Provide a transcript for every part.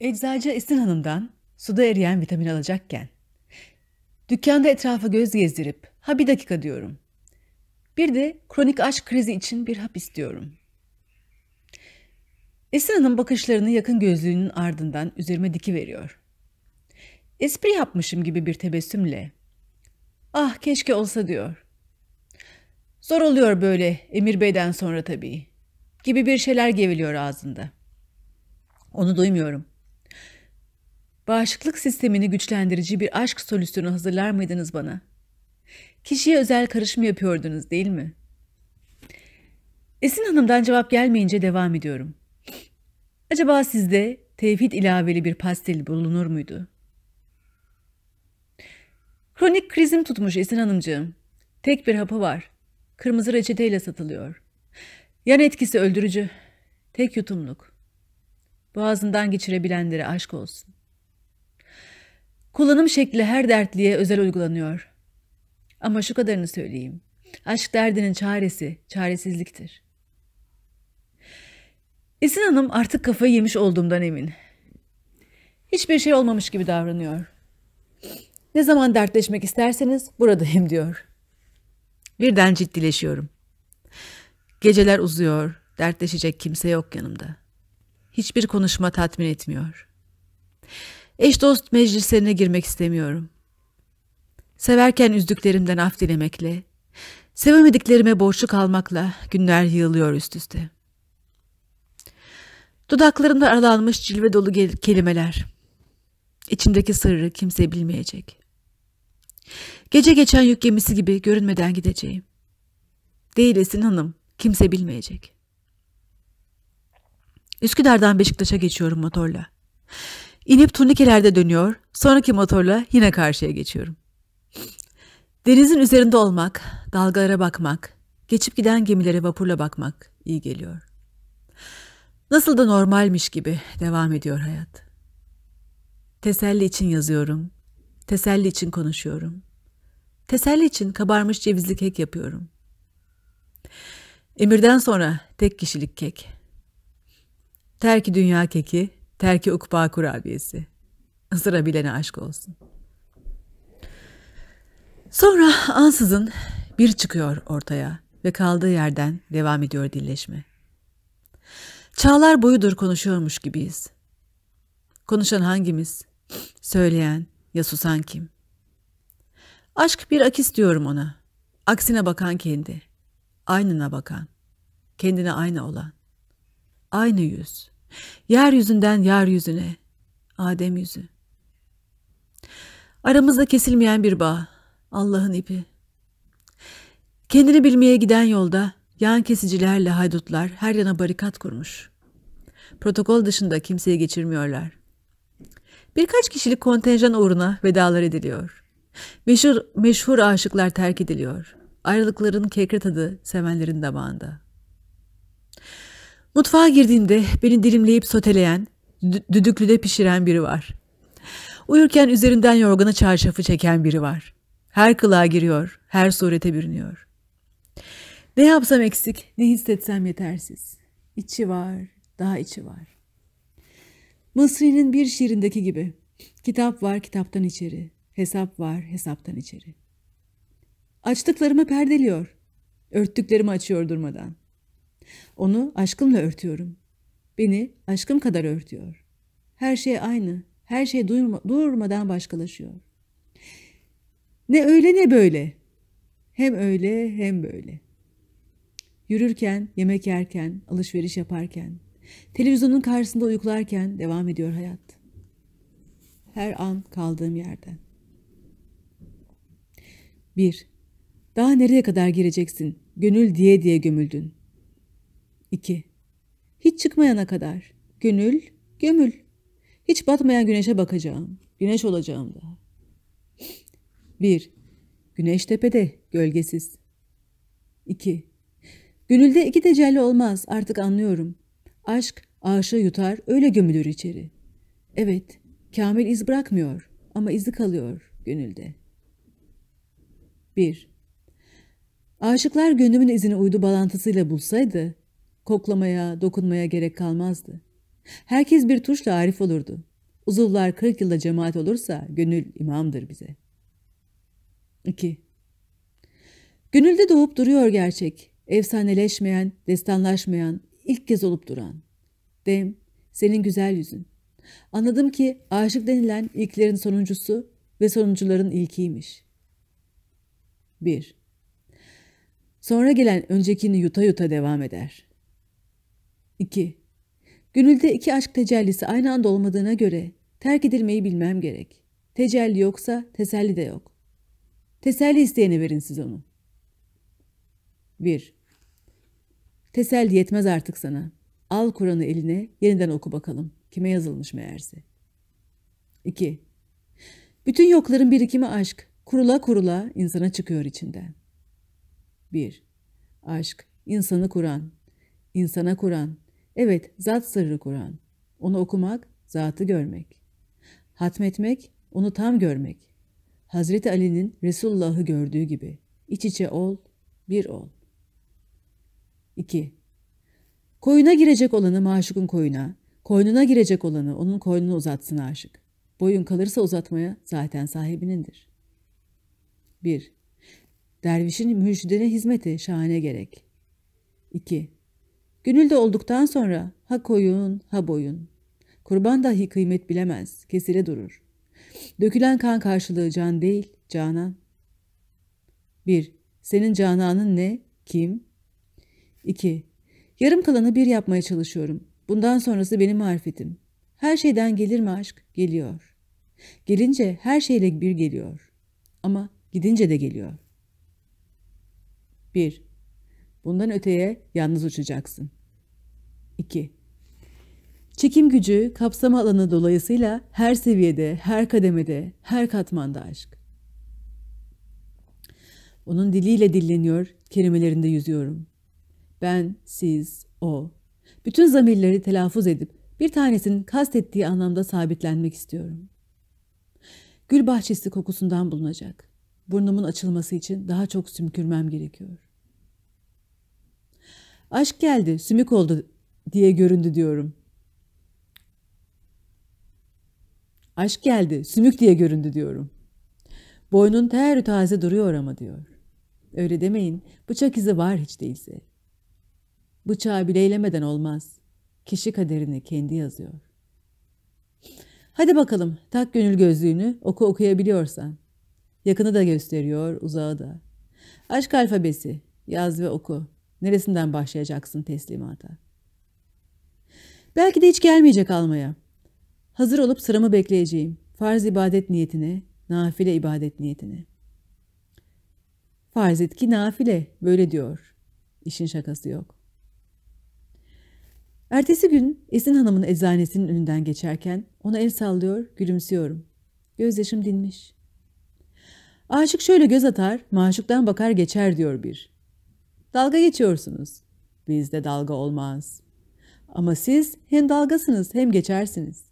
Eczacı Esin Hanım'dan suda eriyen vitamin alacakken. Dükkanda etrafa göz gezdirip ha bir dakika diyorum. Bir de kronik aşk krizi için bir hap istiyorum. Esin Hanım bakışlarını yakın gözlüğünün ardından üzerime diki veriyor. Espri yapmışım gibi bir tebessümle. Ah keşke olsa diyor. Zor oluyor böyle Emir Bey'den sonra tabii. Gibi bir şeyler geviliyor ağzında. Onu duymuyorum. Bağışıklık sistemini güçlendirici bir aşk solüsyonu hazırlar mıydınız bana? Kişiye özel karışım yapıyordunuz değil mi? Esin Hanım'dan cevap gelmeyince devam ediyorum. Acaba sizde tevhid ilaveli bir pastel bulunur muydu? Kronik krizim tutmuş Esin Hanımcığım. Tek bir hapı var. Kırmızı reçeteyle satılıyor. Yan etkisi öldürücü. Tek yutumluk. Boğazından geçirebilenlere aşk olsun. Kullanım şekli her dertliye özel uygulanıyor. Ama şu kadarını söyleyeyim. Aşk derdinin çaresi çaresizliktir. Esin Hanım artık kafayı yemiş olduğumdan emin. Hiçbir şey olmamış gibi davranıyor. Ne zaman dertleşmek isterseniz buradayım diyor. Birden ciddileşiyorum. Geceler uzuyor, dertleşecek kimse yok yanımda. Hiçbir konuşma tatmin etmiyor. Eş dost meclislerine girmek istemiyorum. Severken üzdüklerimden af dilemekle, sevemediklerime borçlu kalmakla günler yığılıyor üst üste. Dudaklarımda aralanmış cilve dolu kelimeler. İçimdeki sırrı kimse bilmeyecek. Gece geçen yük gemisi gibi görünmeden gideceğim. Değil esin hanım, kimse bilmeyecek. Üsküdar'dan Beşiktaş'a geçiyorum motorla. İnip turnikelerde dönüyor, sonraki motorla yine karşıya geçiyorum. Denizin üzerinde olmak, dalgalara bakmak, geçip giden gemilere vapurla bakmak iyi geliyor. Nasıl da normalmiş gibi devam ediyor hayat. Teselli için yazıyorum, teselli için konuşuyorum. Teselli için kabarmış cevizli kek yapıyorum. Emirden sonra tek kişilik kek. Terki dünya keki, Terki ukba kurabiyesi. Sıra bilene aşk olsun. Sonra ansızın bir çıkıyor ortaya ve kaldığı yerden devam ediyor dilleşme. Çağlar boyudur konuşuyormuş gibiyiz. Konuşan hangimiz? Söyleyen ya susan kim? Aşk bir akis diyorum ona. Aksine bakan kendi. Aynına bakan. Kendine ayna olan. Aynı yüz. Yeryüzünden yeryüzüne, Adem yüzü. Aramızda kesilmeyen bir bağ, Allah'ın ipi. Kendini bilmeye giden yolda yan kesicilerle haydutlar her yana barikat kurmuş. Protokol dışında kimseyi geçirmiyorlar. Birkaç kişilik kontenjan uğruna vedalar ediliyor. Meşhur, meşhur aşıklar terk ediliyor. Ayrılıkların kekre tadı sevenlerin damağında.'' Mutfağa girdiğimde beni dilimleyip soteleyen, düdüklüde pişiren biri var. Uyurken üzerinden yorgana çarşafı çeken biri var. Her kılığa giriyor, her surete bürünüyor. Ne yapsam eksik, ne hissetsem yetersiz. İçi var, daha içi var. Mısri'nin bir şiirindeki gibi. Kitap var kitaptan içeri, hesap var hesaptan içeri. Açtıklarımı perdeliyor, örttüklerimi açıyor durmadan.'' Onu aşkımla örtüyorum. Beni aşkım kadar örtüyor. Her şey aynı. Her şey durma, durmadan başkalaşıyor. Ne öyle ne böyle. Hem öyle hem böyle. Yürürken, yemek yerken, alışveriş yaparken, televizyonun karşısında uyuklarken devam ediyor hayat. Her an kaldığım yerden. 1. Daha nereye kadar gireceksin? Gönül diye diye gömüldün. 2. Hiç çıkmayana kadar. Gönül, gömül. Hiç batmayan güneşe bakacağım. Güneş olacağım daha. 1. Güneş tepede, gölgesiz. 2. Gönülde iki tecelli olmaz, artık anlıyorum. Aşk ağaçı yutar, öyle gömülür içeri. Evet, Kamil iz bırakmıyor ama izi kalıyor gönülde. 1. Aşıklar gönlümün izini uydu balantısıyla bulsaydı, Koklamaya, dokunmaya gerek kalmazdı. Herkes bir tuşla arif olurdu. Uzuvlar kırk yılda cemaat olursa gönül imamdır bize. 2. Gönülde doğup duruyor gerçek. Efsaneleşmeyen, destanlaşmayan, ilk kez olup duran. Dem, senin güzel yüzün. Anladım ki aşık denilen ilklerin sonuncusu ve sonuncuların ilkiymiş. 1. Sonra gelen öncekini yuta yuta devam eder. 2. Gönülde iki aşk tecellisi aynı anda olmadığına göre terk edilmeyi bilmem gerek. Tecelli yoksa teselli de yok. Teselli isteyene verin siz onu. 1. Teselli yetmez artık sana. Al Kur'an'ı eline, yeniden oku bakalım. Kime yazılmış meğerse. 2. Bütün yokların birikimi aşk. Kurula kurula insana çıkıyor içinden. 1. Aşk, insanı kuran, insana kuran, Evet, zat sırrı Kur'an. Onu okumak, zatı görmek. Hatmetmek, onu tam görmek. Hazreti Ali'nin Resulullah'ı gördüğü gibi. İç içe ol, bir ol. 2. Koyuna girecek olanı maşukun koyuna, koynuna girecek olanı onun koynuna uzatsın aşık. Boyun kalırsa uzatmaya zaten sahibinindir. 1. Dervişin müjdene hizmeti şahane gerek. 2. Gönülde olduktan sonra ha koyun ha boyun. Kurban dahi kıymet bilemez, kesile durur. Dökülen kan karşılığı can değil, canan. 1. Senin cananın ne, kim? 2. Yarım kalanı bir yapmaya çalışıyorum. Bundan sonrası benim marifetim. Her şeyden gelir mi aşk? Geliyor. Gelince her şeyle bir geliyor. Ama gidince de geliyor. 1. Bundan öteye yalnız uçacaksın. 2. Çekim gücü kapsam alanı dolayısıyla her seviyede, her kademede, her katmanda aşk. Onun diliyle dilleniyor, kelimelerinde yüzüyorum. Ben, siz, o. Bütün zamirleri telaffuz edip bir tanesinin kastettiği anlamda sabitlenmek istiyorum. Gül bahçesi kokusundan bulunacak. Burnumun açılması için daha çok sümkürmem gerekiyor. Aşk geldi, sümük oldu diye göründü diyorum. Aşk geldi, sümük diye göründü diyorum. Boynun ter taze duruyor ama diyor. Öyle demeyin, bıçak izi var hiç değilse. Bıçağı bileylemeden olmaz. Kişi kaderini kendi yazıyor. Hadi bakalım, tak gönül gözlüğünü, oku okuyabiliyorsan. Yakını da gösteriyor, uzağı da. Aşk alfabesi, yaz ve oku. Neresinden başlayacaksın teslimata? Belki de hiç gelmeyecek almaya. Hazır olup sıramı bekleyeceğim. Farz ibadet niyetine, nafile ibadet niyetine. Farz et ki nafile, böyle diyor. İşin şakası yok. Ertesi gün Esin Hanım'ın eczanesinin önünden geçerken ona el sallıyor, gülümsüyorum. Gözyaşım dinmiş. Aşık şöyle göz atar, maşuktan bakar geçer diyor bir. Dalga geçiyorsunuz. Bizde dalga olmaz. Ama siz hem dalgasınız hem geçersiniz.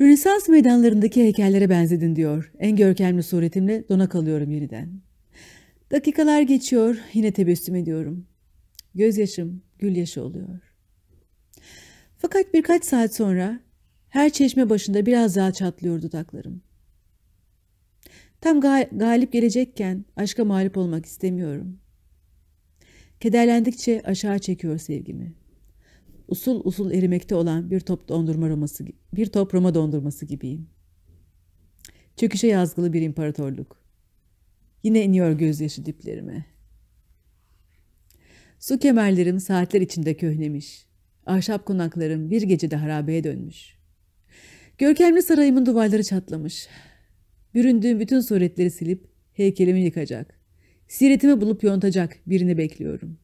Rönesans meydanlarındaki heykellere benzedin diyor. En görkemli suretimle dona kalıyorum yeniden. Dakikalar geçiyor, yine tebessüm ediyorum. Gözyaşım gül yaşı oluyor. Fakat birkaç saat sonra her çeşme başında biraz daha çatlıyor dudaklarım. Tam gal galip gelecekken aşka mağlup olmak istemiyorum. Kederlendikçe aşağı çekiyor sevgimi. Usul usul erimekte olan bir top dondurma roması, bir top Roma dondurması gibiyim. Çöküşe yazgılı bir imparatorluk. Yine iniyor gözyaşı diplerime. Su kemerlerim saatler içinde köhnemiş. Ahşap konaklarım bir gecede harabeye dönmüş. Görkemli sarayımın duvarları çatlamış. Büründüğüm bütün suretleri silip heykelimi yıkacak. Siretimi bulup yontacak birini bekliyorum.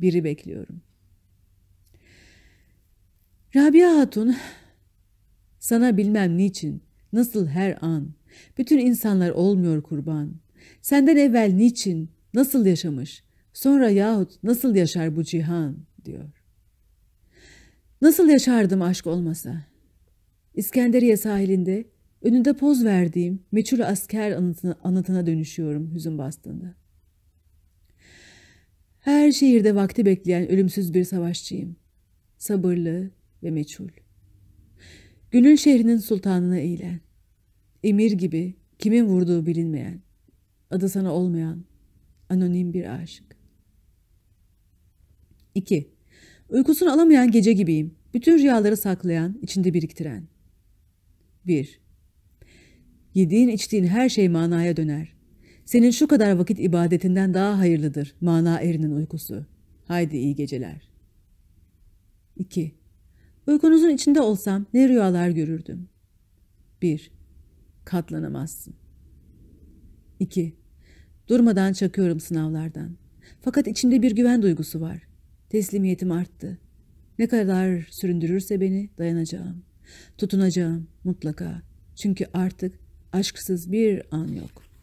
Biri bekliyorum. Rabia Hatun, sana bilmem niçin, nasıl her an, bütün insanlar olmuyor kurban. Senden evvel niçin, nasıl yaşamış, sonra yahut nasıl yaşar bu cihan diyor. Nasıl yaşardım aşk olmasa? İskenderiye sahilinde Önünde poz verdiğim meçhul asker anıtına, anıtına dönüşüyorum hüzün bastığında. Her şehirde vakti bekleyen ölümsüz bir savaşçıyım. Sabırlı ve meçhul. Gönül şehrinin sultanına eğilen. Emir gibi kimin vurduğu bilinmeyen. Adı sana olmayan anonim bir aşık. 2. Uykusunu alamayan gece gibiyim. Bütün rüyaları saklayan, içinde biriktiren. 1. Bir, Yediğin içtiğin her şey manaya döner. Senin şu kadar vakit ibadetinden daha hayırlıdır mana erinin uykusu. Haydi iyi geceler. 2. Uykunuzun içinde olsam ne rüyalar görürdüm? 1. Katlanamazsın. 2. Durmadan çakıyorum sınavlardan. Fakat içimde bir güven duygusu var. Teslimiyetim arttı. Ne kadar süründürürse beni dayanacağım. Tutunacağım mutlaka. Çünkü artık Aşksız bir an yok.